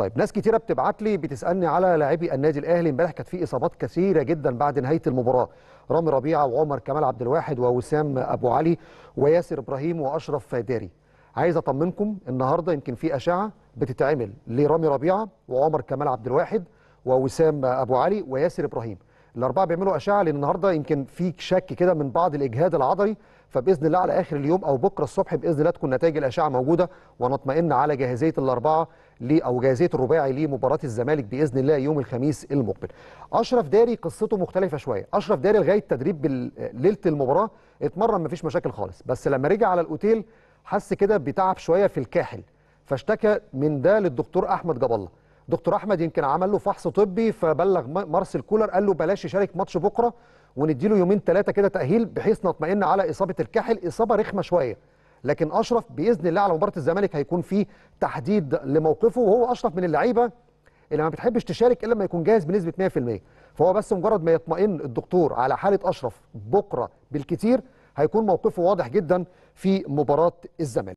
طيب ناس كتيره بتبعت لي بتسالني على لاعبي النادي الاهلي امبارح كانت في اصابات كثيره جدا بعد نهايه المباراه رامي ربيعه وعمر كمال عبد الواحد ووسام ابو علي وياسر ابراهيم واشرف داري عايز اطمنكم النهارده يمكن في اشعه بتتعمل لرامي ربيعه وعمر كمال عبد الواحد ووسام ابو علي وياسر ابراهيم الاربعه بيعملوا اشعه لان النهارده يمكن في شك كده من بعض الاجهاد العضلي فباذن الله على اخر اليوم او بكره الصبح باذن الله تكون نتائج الاشعه موجوده ونطمئن على جاهزيه الاربعه ل او جاهزيه الرباعي لمباراه الزمالك باذن الله يوم الخميس المقبل. اشرف داري قصته مختلفه شويه، اشرف داري لغايه تدريب ليله المباراه اتمرن مفيش مشاكل خالص، بس لما رجع على الاوتيل حس كده بتعب شويه في الكاحل فاشتكى من ده للدكتور احمد جاب الله. دكتور احمد يمكن عمل له فحص طبي فبلغ مارسيل كولر قال له بلاش يشارك ماتش بكره ونديله يومين ثلاثه كده تاهيل بحيث نطمئن على اصابه الكاحل اصابه رخمه شويه لكن اشرف باذن الله على مباراه الزمالك هيكون في تحديد لموقفه وهو اشرف من اللعيبه اللي ما بتحبش تشارك الا لما يكون جاهز بنسبه 100% فهو بس مجرد ما يطمئن الدكتور على حاله اشرف بكره بالكثير هيكون موقفه واضح جدا في مباراه الزمالك